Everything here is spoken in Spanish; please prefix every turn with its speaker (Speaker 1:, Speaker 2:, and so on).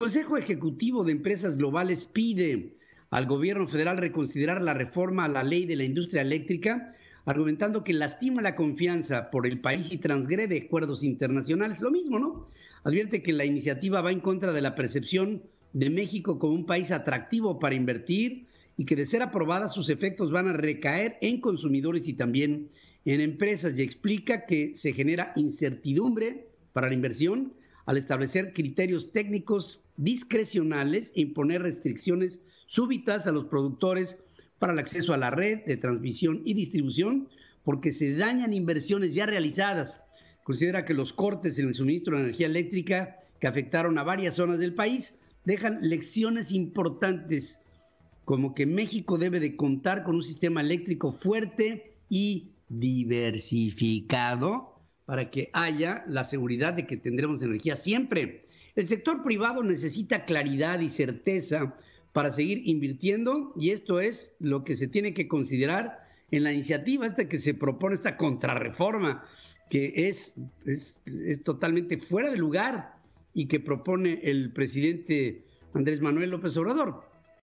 Speaker 1: Consejo Ejecutivo de Empresas Globales pide al gobierno federal reconsiderar la reforma a la ley de la industria eléctrica, argumentando que lastima la confianza por el país y transgrede acuerdos internacionales. Lo mismo, ¿no? Advierte que la iniciativa va en contra de la percepción de México como un país atractivo para invertir y que de ser aprobada sus efectos van a recaer en consumidores y también en empresas y explica que se genera incertidumbre para la inversión, al establecer criterios técnicos discrecionales e imponer restricciones súbitas a los productores para el acceso a la red de transmisión y distribución, porque se dañan inversiones ya realizadas. Considera que los cortes en el suministro de energía eléctrica que afectaron a varias zonas del país dejan lecciones importantes, como que México debe de contar con un sistema eléctrico fuerte y diversificado para que haya la seguridad de que tendremos energía siempre. El sector privado necesita claridad y certeza para seguir invirtiendo y esto es lo que se tiene que considerar en la iniciativa esta que se propone, esta contrarreforma, que es, es, es totalmente fuera de lugar y que propone el presidente Andrés Manuel López Obrador.